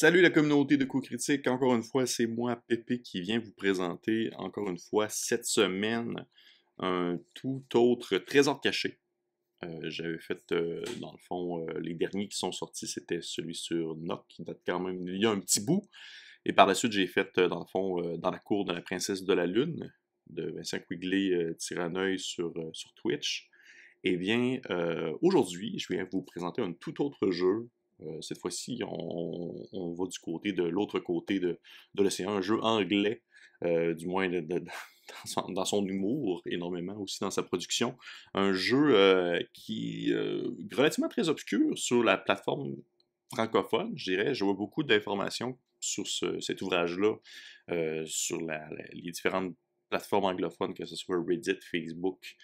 Salut la communauté de coups critiques. Encore une fois, c'est moi, Pépé, qui viens vous présenter, encore une fois, cette semaine, un tout autre trésor caché. Euh, j'avais fait, euh, dans le fond, euh, les derniers qui sont sortis, c'était celui sur Nock, qui date quand même il y a un petit bout. Et par la suite, j'ai fait, dans le fond, dans la cour de la princesse de la lune, de Vincent Quigley Tiraneuil sur, sur Twitch. et eh bien, aujourd'hui, je viens vous présenter un tout autre jeu euh, cette fois-ci, on, va du côté de l'autre côté de, de l'océan, un jeu anglais, euh, du moins dans, son, humour énormément, aussi dans sa production. Un jeu euh, qui est relativement très obscur sur la plateforme francophone, je dirais. Je vois beaucoup d'informations sur cet ouvrage-là, sur les différentes plateformes anglophones, que ce soit Reddit, Facebook,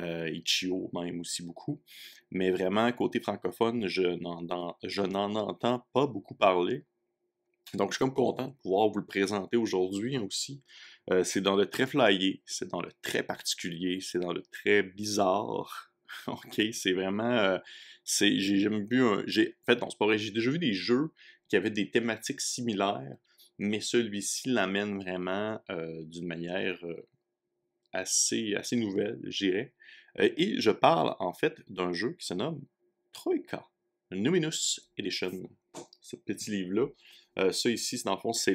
euh, Ichio même aussi beaucoup. Mais vraiment, côté francophone, je n'en, entends pas beaucoup parler. Donc, je suis comme content de pouvoir vous le présenter aujourd'hui aussi. Euh, c'est dans le très flyé, c'est dans le très particulier, c'est dans le très bizarre. OK, c'est vraiment. Euh, j'ai jamais vu en fait, dans ce pas J'ai déjà vu des jeux qui avaient des thématiques similaires, mais celui-ci l'amène vraiment d'une manière assez, assez nouvelle, je euh, et je parle en fait d'un jeu qui se nomme Troika, Numinous Edition. Ce petit livre-là. Euh, ça ici, dans le fond, c'est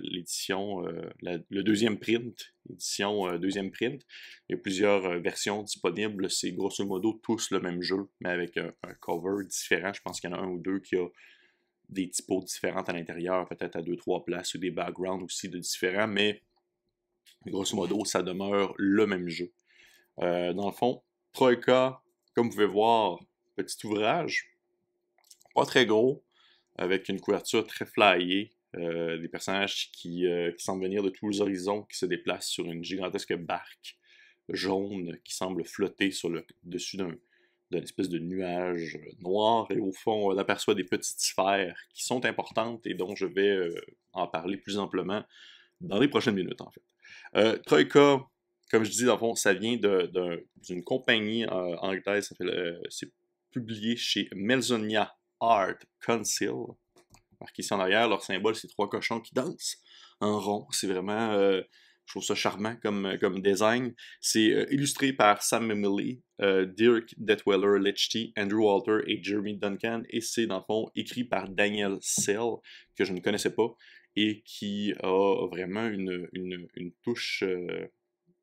l'édition, euh, le deuxième print, édition deuxième print. Il y a plusieurs versions disponibles. C'est grosso modo tous le même jeu, mais avec un, cover différent. Je pense qu'il y en a un ou deux qui a des typos différentes à l'intérieur, peut-être à deux, trois places, ou des backgrounds aussi de différents, mais grosso modo, ça demeure le même jeu. Euh, dans le fond, Troika, comme vous pouvez voir, petit ouvrage, pas très gros, avec une couverture très flyée, euh, des personnages euh, qui, semblent venir de tous les horizons, qui se déplacent sur une gigantesque barque jaune qui semble flotter sur le dessus d'un d'une espèce de nuage noir et au fond on aperçoit des petites sphères qui sont importantes et dont je vais en parler plus amplement dans les prochaines minutes en fait. Troika, comme je dis, dans le fond, ça vient d'une compagnie euh, anglaise, euh, c'est publié chez Melzonia Art Council. Marqué ici en arrière, leur symbole, c'est trois cochons qui dansent en rond. C'est vraiment, euh, je trouve ça charmant comme, comme design. C'est illustré par Sam Emily, Dirk Detweller, Lechty, Andrew Walter et Jeremy Duncan. Et c'est, dans le fond, écrit par Daniel Sell, que je ne connaissais pas, et qui a vraiment une, une touche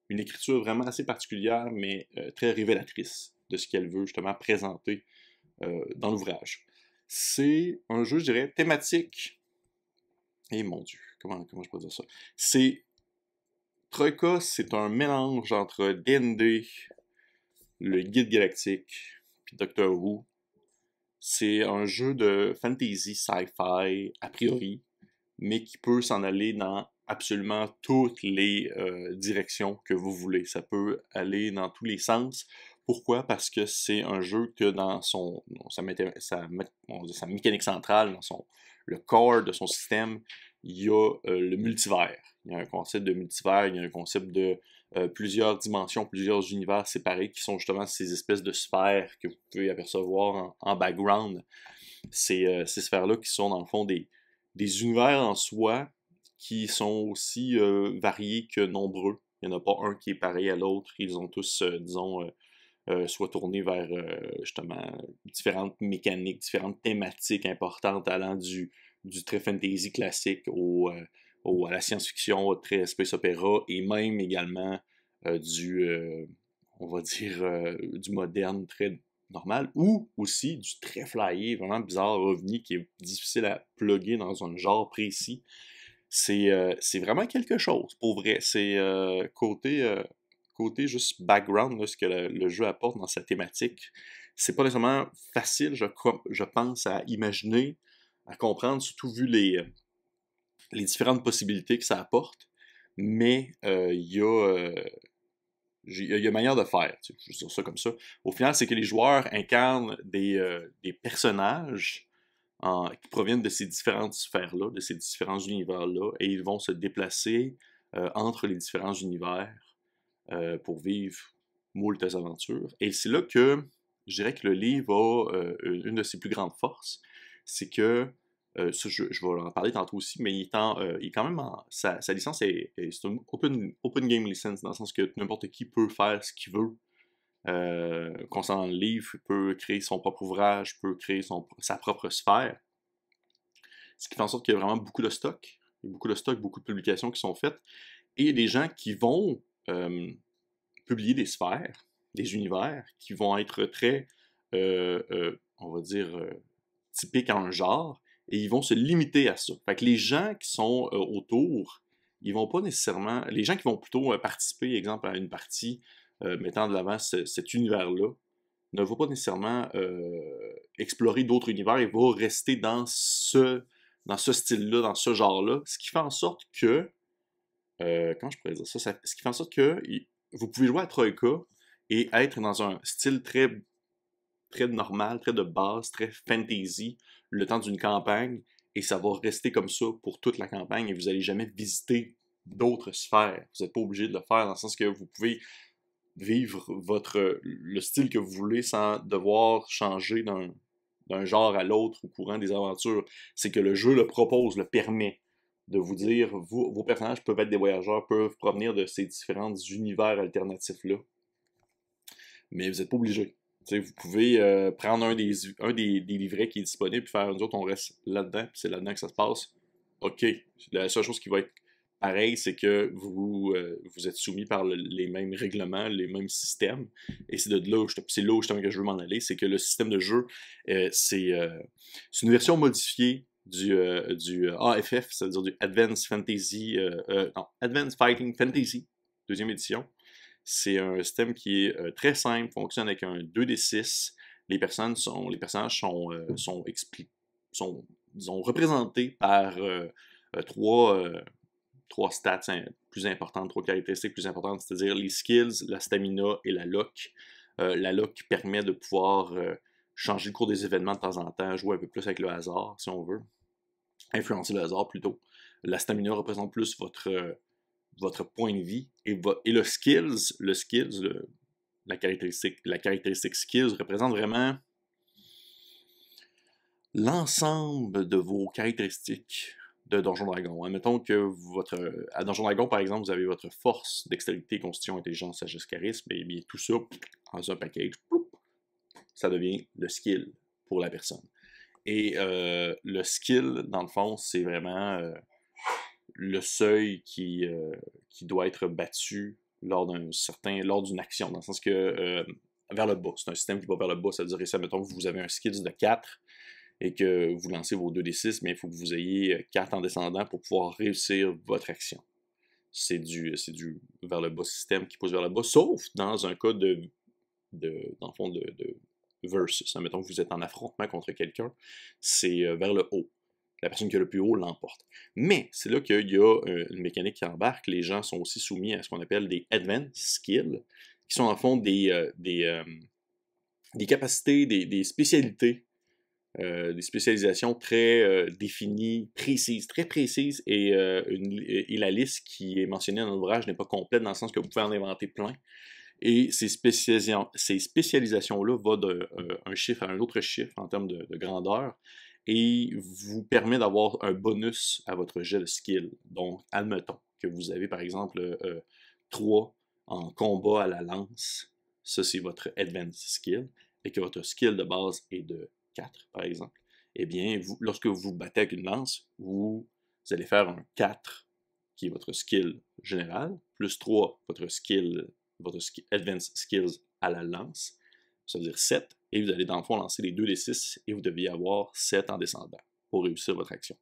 une écriture vraiment assez particulière, mais euh, très révélatrice de ce qu'elle veut justement présenter euh, dans l'ouvrage. C'est un jeu, je dirais, thématique. Et eh mon Dieu, comment, je peux dire ça? C'est. Troika, c'est un mélange entre D&D, le guide galactique, puis Doctor Who. C'est un jeu de fantasy, sci-fi, a priori, mais qui peut s'en aller dans absolument toutes les euh, directions que vous voulez. Ça peut aller dans tous les sens. Pourquoi? Parce que c'est un jeu que dans son, sa, sa, sa mécanique centrale, dans son, le corps de son système, il y a euh, le multivers. Il y a un concept de multivers, il y a un concept de euh, plusieurs dimensions, plusieurs univers séparés qui sont justement ces espèces de sphères que vous pouvez apercevoir en, background. ces sphères-là qui sont dans le fond des, des univers en soi qui sont aussi euh, variés que nombreux. Il n'y en a pas un qui est pareil à l'autre. Ils ont tous, euh, disons, euh, soit tourné vers justement différentes mécaniques, différentes thématiques importantes allant du, très fantasy classique au, à la science-fiction, au très space opéra et même également du, on va dire, du moderne très normal, ou aussi du très flyé, vraiment bizarre, revenu, qui est difficile à plugger dans un genre précis. Euh, c'est vraiment quelque chose, pour vrai. C'est euh, côté, euh, côté juste background, ce que le, jeu apporte dans sa thématique. C'est pas nécessairement facile, je, pense, à imaginer, à comprendre, surtout vu les, différentes possibilités que ça apporte. Mais il y a. il y a manière de faire, je dis ça comme ça. Au final, c'est que les joueurs incarnent des personnages qui proviennent de ces différentes sphères-là, de ces différents univers-là, et ils vont se déplacer euh, entre les différents univers euh, pour vivre moultes aventures. Et c'est là que je dirais que le livre a euh, une de ses plus grandes forces, c'est que, ce je, vais en parler tantôt aussi, mais il est, il quand même sa, licence est, une open, open game license, dans le sens que n'importe qui peut faire ce qu'il veut euh, concernant le livre, peut créer son propre ouvrage, peut créer son, sa propre sphère. Ce qui fait en sorte qu'il y a vraiment beaucoup de stock, beaucoup de stock, beaucoup de publications qui sont faites. Et des gens qui vont publier des sphères, des univers, qui vont être très, euh, euh, on va dire, euh, typiques en genre, et ils vont se limiter à ça. Fait que les gens qui sont autour, ils vont pas nécessairement. Les gens qui vont plutôt participer, exemple, à une partie euh, mettant de l'avant cet univers-là, ne va pas nécessairement euh, explorer d'autres univers, il va rester dans ce, dans ce style-là, dans ce genre-là, ce qui fait en sorte que, euh, comment je pourrais ça? ce qui fait en sorte que vous pouvez jouer à Troika et être dans un style très, très normal, très de base, très fantasy, le temps d'une campagne, et ça va rester comme ça pour toute la campagne et vous n'allez jamais visiter d'autres sphères. Vous n'êtes pas obligé de le faire dans le sens que vous pouvez vivre votre, le style que vous voulez sans devoir changer d'un genre à l'autre au courant des aventures. C'est que le jeu le propose, le permet de vous dire, vos personnages peuvent être des voyageurs, peuvent provenir de ces différents univers alternatifs-là. Mais vous n'êtes pas obligé. vous pouvez euh, prendre un, des, des, livrets qui est disponible, puis faire, nous autre on reste là-dedans, c'est là-dedans que ça se passe. OK, la seule chose qui va être pareil, c'est que vous, euh, vous êtes soumis par les mêmes règlements, les mêmes systèmes. Et c'est de là où je, c'est que je veux m'en aller, c'est que le système de jeu, euh, euh, c'est, une version modifiée du, du AFF, c'est-à-dire du Advanced Fantasy, Fighting Fantasy, deuxième édition. C'est un système qui est très simple, fonctionne avec un 2d6. Les personnes sont, les personnages sont, sont, sont représentés par trois trois stats plus importantes, trois caractéristiques plus importantes, c'est-à-dire les skills, la stamina et la lock. Euh, la lock permet de pouvoir euh, changer le cours des événements de temps en temps, jouer un peu plus avec le hasard, si on veut. Influencer le hasard plutôt. La stamina représente plus votre, euh, votre point de vie. Et, le skills, le skills, la, caractéristique, la caractéristique skills représente vraiment l'ensemble de vos caractéristiques de Donjon Dragon. Admettons hein. que votre. À Donjon Dragon, par exemple, vous avez votre force, dextérité, constitution, intelligence, sagesse, charisme, et eh bien tout ça, en un package, ça devient le skill pour la personne. Et euh, le skill, dans le fond, c'est vraiment euh, le seuil qui, euh, qui doit être battu lors d'un certain. lors d'une action. Dans le sens que vers le bas. C'est un système qui va vers le bas. Ça veut dire ça, mettons, vous avez un skill de 4, et que vous lancez vos 2D6, mais il faut que vous ayez 4 euh, en descendant pour pouvoir réussir votre action. C'est du, euh, du vers le bas système qui pousse vers le bas, sauf dans un cas de, dans le fond, de, versus. Hein, mettons que vous êtes en affrontement contre quelqu'un, c'est euh, vers le haut. La personne qui a le plus haut l'emporte. Mais c'est là qu'il y a une mécanique qui embarque. Les gens sont aussi soumis à ce qu'on appelle des advanced skills, qui sont en fond des, des, capacités, des, des spécialités euh, des spécialisations très euh, définies, précises, très précises, euh, et, la liste qui est mentionnée dans l'ouvrage n'est pas complète dans le sens que vous pouvez en inventer plein. Et ces, spécialisations, ces spécialisations-là vont d'un chiffre à un autre chiffre en termes de, grandeur et vous permet d'avoir un bonus à votre jet de skill. Donc, admettons que vous avez par exemple 3 en combat à la lance, ça c'est votre advanced skill, et que votre skill de base est de par exemple, eh bien, lorsque vous battez avec une lance, vous, allez faire un 4, qui est votre skill général, plus 3, votre skill, votre advanced skills à la lance, ça veut dire 7, et vous allez dans le fond lancer les 2 des 6, et vous deviez avoir 7 en descendant pour réussir votre action.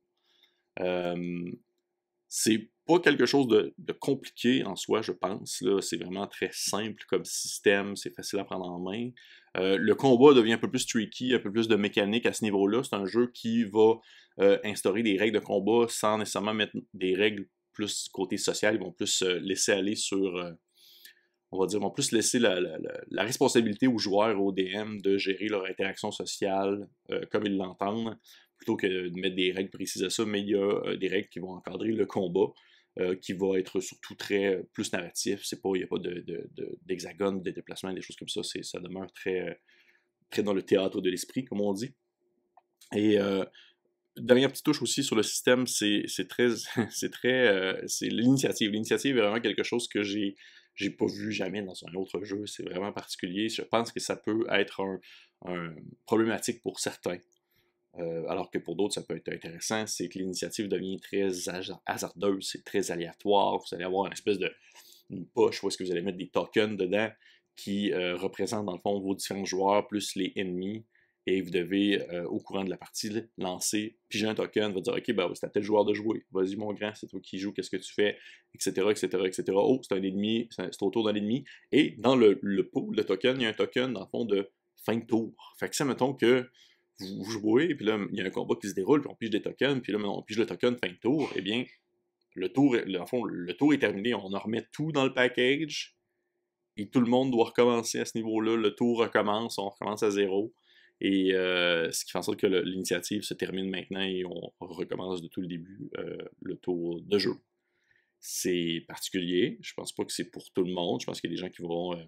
c'est pas quelque chose de, de, compliqué en soi, je pense. C'est vraiment très simple comme système, c'est facile à prendre en main. Euh, le combat devient un peu plus tricky, un peu plus de mécanique à ce niveau-là. C'est un jeu qui va euh, instaurer des règles de combat sans nécessairement mettre des règles plus côté social. Ils vont plus euh, laisser aller sur. on va dire, vont plus laisser la, responsabilité aux joueurs, aux DM, de gérer leur interaction sociale comme ils l'entendent, plutôt que de mettre des règles précises à ça. Mais il y a des règles qui vont encadrer le combat. Euh, qui va être surtout très euh, plus narratif. C'est pas, il n'y a pas d'hexagone, de, de, déplacement, des choses comme ça. ça demeure très, euh, très dans le théâtre de l'esprit, comme on dit. Et dernière petite touche aussi sur le système, c'est très, c'est l'initiative. L'initiative est vraiment quelque chose que j'ai j'ai pas vu jamais dans un autre jeu. C'est vraiment particulier. Je pense que ça peut être un problématique pour certains. Euh, alors que pour d'autres, ça peut être intéressant, c'est que l'initiative devient très hasardeuse, c'est très aléatoire. Vous allez avoir une espèce de poche où est-ce que vous allez mettre des tokens dedans qui euh, représentent dans le fond vos différents joueurs plus les ennemis. Et vous devez, euh, au courant de la partie, lancer, piger un token, va dire Ok, ben, c'est à tel joueur de jouer, vas-y mon grand, c'est toi qui joues, qu'est-ce que tu fais, etc., etc., etc. Oh, c'est un ennemi, c'est au tour d'un ennemi. Et dans le, le token, il y a un token, dans le fond, de fin de tour. Fait que ça, mettons que vous, jouez, puis là, il y a un combat qui se déroule, puis on pige des tokens, puis là, on pige le token fin de tour, et eh bien, le tour, le, fond, le tour est terminé, on remet tout dans le package, et tout le monde doit recommencer à ce niveau-là, le tour recommence, on recommence à zéro, et euh, ce qui fait en sorte que l'initiative se termine maintenant et on recommence de tout le début euh, le tour de jeu. C'est particulier, je pense pas que c'est pour tout le monde, je pense qu'il y a des gens qui vont... Euh,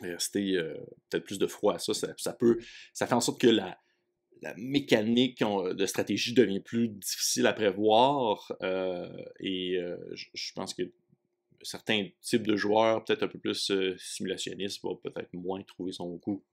rester euh, peut-être plus de froid à ça, ça, peut, ça fait en sorte que la, mécanique de stratégie devient plus difficile à prévoir euh, et euh, je pense que certains types de joueurs, peut-être un peu plus simulationnistes, vont peut-être moins trouver son goût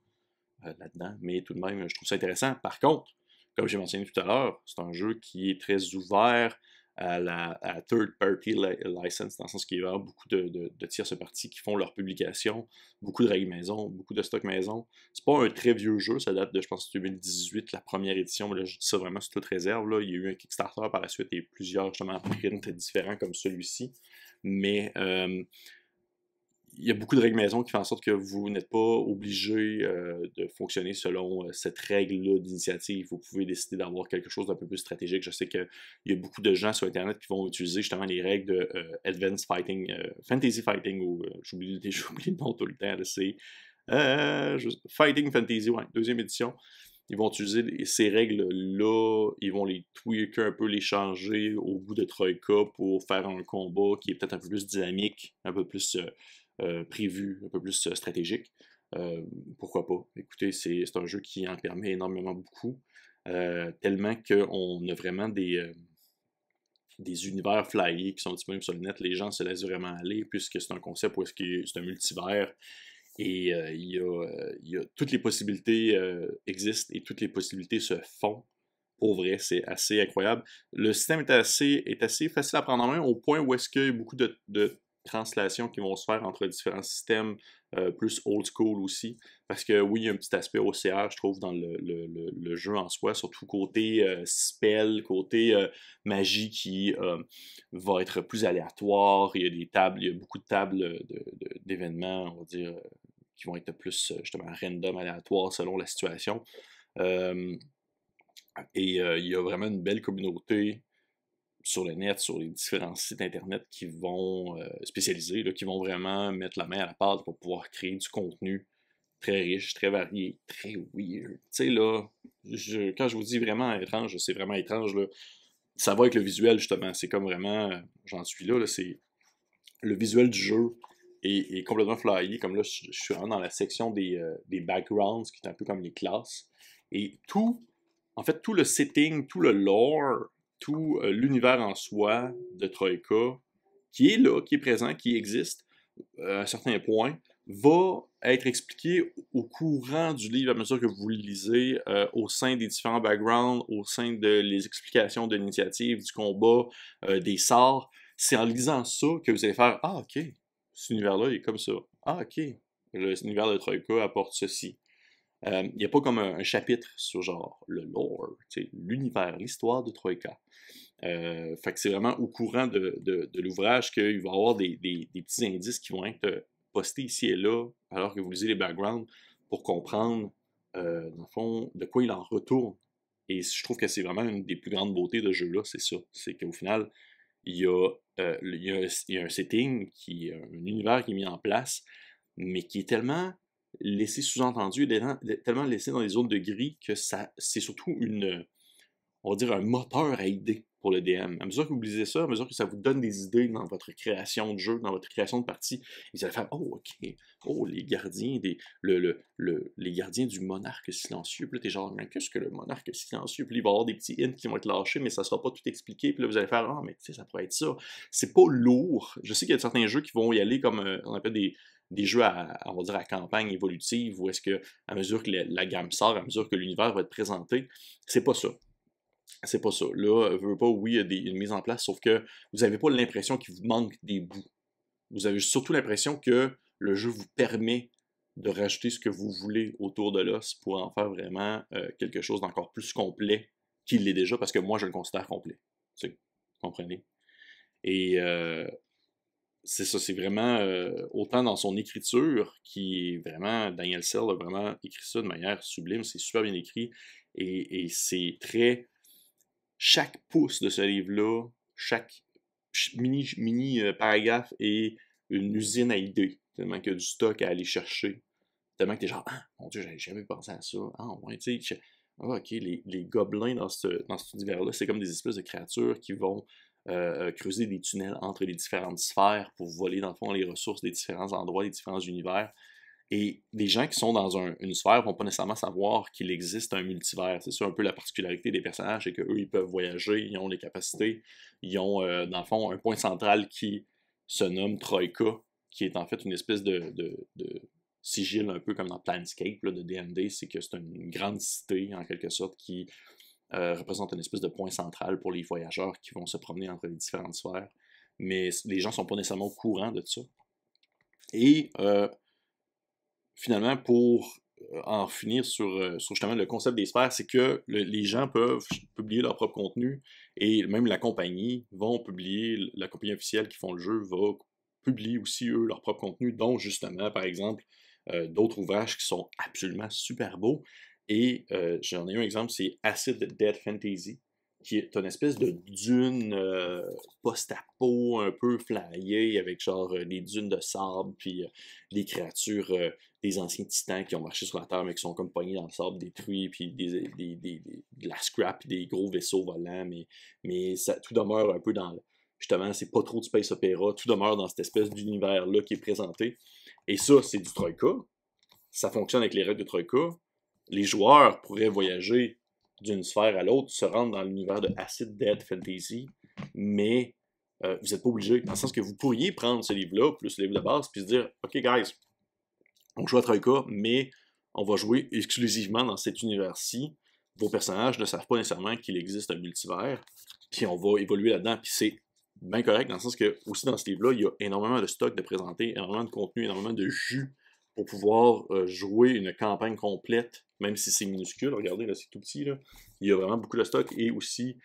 là-dedans, mais tout de même, je trouve ça intéressant. Par contre, comme j'ai mentionné tout à l'heure, c'est un jeu qui est très ouvert à la third party license, dans le sens qu'il y a beaucoup de, de, tierces parties qui font leurs publications, beaucoup de règles maison, beaucoup de stocks maison. C'est pas un très vieux jeu, ça date de, je pense, 2018, la première édition, mais là, je dis ça vraiment sous toute réserve. Il y a eu un Kickstarter par la suite et plusieurs, justement, très différents comme celui-ci. Mais euh, il y a beaucoup de règles maison qui font en sorte que vous n'êtes pas obligé euh, de fonctionner selon euh, cette règle-là d'initiative. Vous pouvez décider d'avoir quelque chose d'un peu plus stratégique. Je sais qu'il y a beaucoup de gens sur Internet qui vont utiliser justement les règles de euh, Advanced Fighting, Fantasy Fighting, ou j'oublie le nom tout le temps, c'est Fighting Fantasy, ouais, deuxième édition. Ils vont utiliser ces règles-là, ils vont les tweaker un peu, les changer au bout de Troika pour faire un combat qui est peut-être un peu plus dynamique, un peu plus euh, prévu, un peu plus euh, stratégique. Euh, pourquoi pas? Écoutez, c'est un jeu qui en permet énormément beaucoup, tellement qu'on a vraiment des des univers flyés qui sont disponibles sur le net. Les gens se laissent vraiment aller puisque c'est un concept où est-ce que c'est un multivers et il, y a, toutes les possibilités existent et toutes les possibilités se font. Pour vrai, c'est assez incroyable. Le système est assez, est assez facile à prendre en main au point où est-ce qu'il y a beaucoup de translations qui vont se faire entre différents systèmes euh, plus old school aussi. Parce que oui, il y a un petit aspect OCR, je trouve, dans le, jeu en soi, surtout côté euh, spell, côté euh, magie qui va être plus aléatoire. Il y a des tables, il y a beaucoup de tables d'événements, on va dire, qui vont être plus justement random, aléatoires selon la situation. et il y a vraiment une belle communauté sur le net, sur les différents sites internet qui vont euh, spécialiser, là, qui vont vraiment mettre la main à la pâte pour pouvoir créer du contenu très riche, très varié, très weird. Tu sais, là, quand je vous dis vraiment étrange, c'est vraiment étrange, là. Ça va avec le visuel, justement. C'est comme vraiment, euh, j'en suis là, c'est le visuel du jeu est, complètement flyé. Comme là, je, suis vraiment dans la section des, euh, des backgrounds, qui est un peu comme les classes. Et tout, en fait, tout le setting, tout le lore tout euh, l'univers en soi de Troïka, qui est là, qui est présent, qui existe euh, à un certain point, va être expliqué au courant du livre à mesure que vous le lisez, euh, au sein des différents backgrounds, au sein des les explications de l'initiative, du combat, des sorts. C'est en lisant ça que vous allez faire Ah, ok, cet univers-là est comme ça. Ah, ok, l'univers de Troïka apporte ceci. Euh, il n'y a pas comme un, chapitre sur genre le lore, l'univers, l'histoire de Troïka. Euh, fait que c'est vraiment au courant de, de, l'ouvrage qu'il va y avoir des, petits indices qui vont être euh, postés ici et là, alors que vous lisez les backgrounds, pour comprendre, dans le fond, de quoi il en retourne. Et je trouve que c'est vraiment une des plus grandes beautés de ce jeu-là, c'est ça. C'est qu'au final, il y, a, un, setting, qui, un univers qui est mis en place, mais qui est tellement laissé sous-entendu, tellement laissé dans les zones de gris que ça, c'est surtout une, on va dire, un moteur à aider pour le DM. À mesure que vous lisez ça, à mesure que ça vous donne des idées dans votre création de jeu, dans votre création de partie, vous allez faire Oh, ok, oh, les gardiens des. les gardiens du monarque silencieux. Puis là, t'es genre, mais qu'est-ce que le monarque silencieux? Puis il va y avoir des petits hints qui vont être lâchés, mais ça sera pas tout expliqué. Puis là, vous allez faire Ah, oh, mais tu sais, ça pourrait être ça. C'est pas lourd. Je sais qu'il y a certains jeux qui vont y aller comme euh, on appelle des des jeux à, on va dire, à campagne évolutive, où est-ce que, à mesure que la, gamme sort, à mesure que l'univers va être présenté, c'est pas ça. C'est pas ça. Là, euh, veut pas, oui, il y a une mise en place, sauf que vous n'avez pas l'impression qu'il vous manque des bouts. Vous avez surtout l'impression que le jeu vous permet de rajouter ce que vous voulez autour de l'os pour en faire vraiment euh, quelque chose d'encore plus complet qu'il l'est déjà, parce que moi, je le considère complet. Vous comprenez? Et euh, c'est ça, c'est vraiment autant dans son écriture qui est vraiment, Daniel Sell a vraiment écrit ça de manière sublime, c'est super bien écrit et c'est très chaque pouce de ce livre-là, chaque mini, mini euh, paragraphe est une usine à idées, tellement qu'il y a du stock à aller chercher. Tellement que t'es genre, ah, mon Dieu, j'avais jamais pensé à ça. Ah, ouais, tu sais, ah, ok, les, gobelins dans ce, dans cet univers-là, c'est comme des espèces de créatures qui vont euh, creuser des tunnels entre les différentes sphères pour voler, dans le fond, les ressources des différents endroits, des différents univers. Et les gens qui sont dans une sphère vont pas nécessairement savoir qu'il existe un multivers. C'est ça un peu la particularité des personnages, c'est qu'eux, ils peuvent voyager, ils ont les capacités, ils ont, euh, dans le fond, un point central qui se nomme Troika, qui est en fait une espèce de, de, sigil, un peu comme dans Planescape de DMD c'est que c'est une grande cité, en quelque sorte, qui euh, représente une espèce de point central pour les voyageurs qui vont se promener entre les différentes sphères. Mais les gens sont pas nécessairement au courant de ça. Et... Euh, finalement, pour euh, en finir euh, sur, justement le concept des sphères, c'est que les gens peuvent publier leur propre contenu et même la compagnie vont publier, la compagnie officielle qui font le jeu va publier aussi eux leur propre contenu, dont justement, par exemple, euh, d'autres ouvrages qui sont absolument super beaux. Et j'en ai un exemple, c'est Acid Dead Fantasy, qui est une espèce de dune euh, post-apo un peu flyée avec genre euh, des dunes de sable puis les euh, des créatures des anciens titans qui ont marché sur la terre mais qui sont comme pognés dans le sable détruits puis des, des, des, de la scrap des gros vaisseaux volants mais, mais ça tout demeure un peu dans justement c'est pas trop de space opéra tout demeure dans cette espèce d'univers là qui est présenté et ça c'est du troika ça fonctionne avec les règles de troika les joueurs pourraient voyager d'une sphère à l'autre, se rendre dans l'univers de Acid Dead Fantasy, mais euh, vous n'êtes pas obligé. Dans le sens que vous pourriez prendre ce livre-là, plus le livre de base, puis se dire Ok, guys, on joue à Troika, mais on va jouer exclusivement dans cet univers-ci. Vos personnages ne savent pas nécessairement qu'il existe un multivers, puis on va évoluer là-dedans, puis c'est bien correct, dans le sens que, aussi dans ce livre-là, il y a énormément de stock de présenter, énormément de contenu, énormément de jus pour pouvoir euh, jouer une campagne complète, même si c'est minuscule. Regardez, là, c'est tout petit. Là. Il y a vraiment beaucoup de stock et aussi,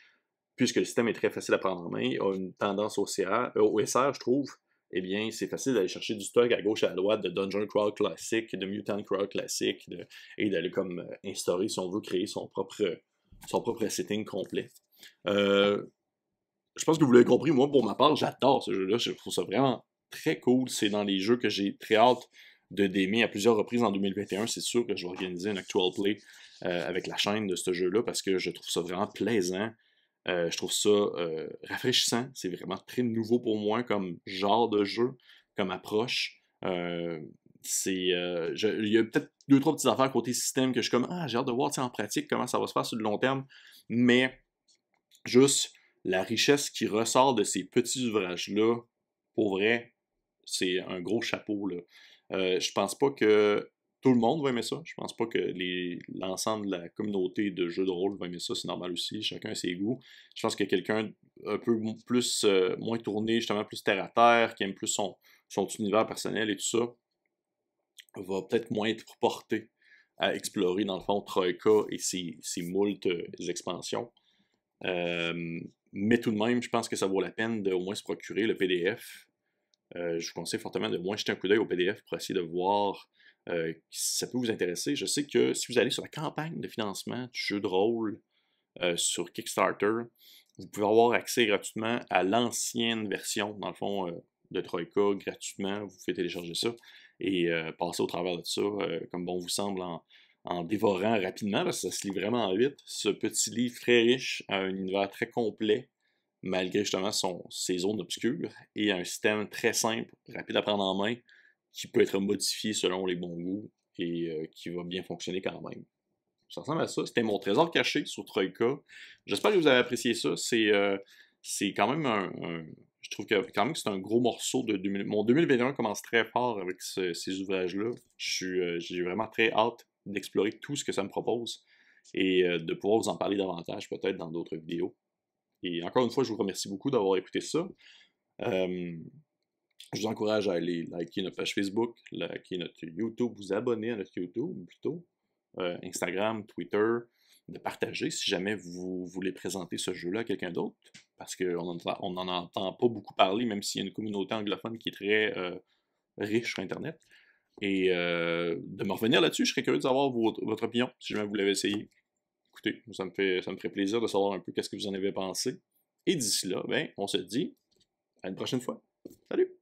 puisque le système est très facile à prendre en main, a une tendance au, CR euh, SR, je trouve, eh bien, c'est facile d'aller chercher du stock à gauche et à droite de Dungeon Crawl Classic, de Mutant Crawl Classic, et d'aller comme euh, instaurer, si on veut, créer son propre, son propre setting complet. je pense que vous l'avez compris, moi, pour ma part, j'adore ce jeu-là. Je trouve ça vraiment très cool. C'est dans les jeux que j'ai très hâte de Démé à plusieurs reprises en 2021. C'est sûr que je vais organiser un actual play euh, avec la chaîne de ce jeu-là parce que je trouve ça vraiment plaisant. Euh, je trouve ça euh, rafraîchissant. C'est vraiment très nouveau pour moi comme genre de jeu, comme approche. c'est, il y a peut-être deux, trois petites affaires côté système que je suis comme Ah, j'ai hâte de voir en pratique comment ça va se faire sur le long terme. Mais juste la richesse qui ressort de ces petits ouvrages-là, pour vrai, c'est un gros chapeau. Là. Je euh, je pense pas que tout le monde va aimer ça. Je pense pas que l'ensemble de la communauté de jeux de rôle va aimer ça. C'est normal aussi. Chacun a ses goûts. Je pense que quelqu'un un peu plus euh, moins tourné, justement plus terre à terre, qui aime plus son, son univers personnel et tout ça, va peut-être moins être porté à explorer, dans le fond, Troika et ses, ses euh, expansions. mais tout de même, je pense que ça vaut la peine de au moins se procurer le PDF euh, je vous conseille fortement de moins jeter un coup d'œil au PDF pour essayer de voir euh, si ça peut vous intéresser. Je sais que si vous allez sur la campagne de financement du jeu de rôle euh, sur Kickstarter, vous pouvez avoir accès gratuitement à l'ancienne version, dans le fond, de Troika, gratuitement. Vous pouvez télécharger ça et passer au travers de ça comme bon vous semble en, en dévorant rapidement, parce que ça se lit vraiment vite. Ce petit livre très riche a un univers très complet malgré justement son, ses zones obscures, et un système très simple, rapide à prendre en main, qui peut être modifié selon les bons goûts et euh, qui va bien fonctionner quand même. Ça ressemble à ça. C'était mon trésor caché sur Troika. J'espère que vous avez apprécié ça. C'est euh, quand même un, Je trouve que quand même c'est un gros morceau de Mon 2021 commence très fort avec ces ouvrages-là. Euh, j'ai vraiment très hâte d'explorer tout ce que ça me propose et de pouvoir vous en parler davantage peut-être dans d'autres vidéos. Et encore une fois, je vous remercie beaucoup d'avoir écouté ça. Euh, je vous encourage à aller liker notre page Facebook, liker notre YouTube, vous abonner à notre YouTube plutôt, euh, Instagram, Twitter, de partager si jamais vous voulez présenter ce jeu-là à quelqu'un d'autre, parce qu'on n'en entend pas beaucoup parler, même s'il y a une communauté anglophone qui est très euh, riche sur Internet. Et de me revenir là-dessus, je serais curieux de savoir votre opinion, si jamais vous l'avez essayé. Écoutez, Ça me, fait, ça me ferait plaisir de savoir un peu qu'est-ce que vous en avez pensé. Et d'ici là, ben, on se dit à une prochaine fois. Salut!